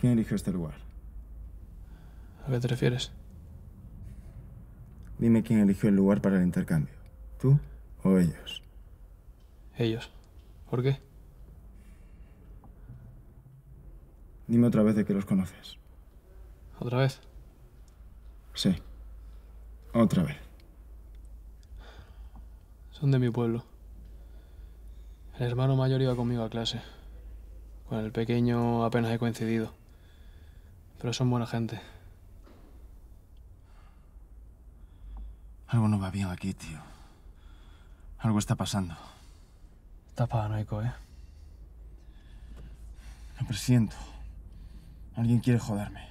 ¿Quién eligió este lugar? ¿A qué te refieres? Dime quién eligió el lugar para el intercambio. ¿Tú o ellos? Ellos. ¿Por qué? Dime otra vez de que los conoces. ¿Otra vez? Sí. Otra vez. Son de mi pueblo. El hermano mayor iba conmigo a clase. Con el pequeño apenas he coincidido. Pero son buena gente. Algo no va bien aquí, tío. Algo está pasando. Está paranoico, ¿eh? Lo presiento. Alguien quiere joderme.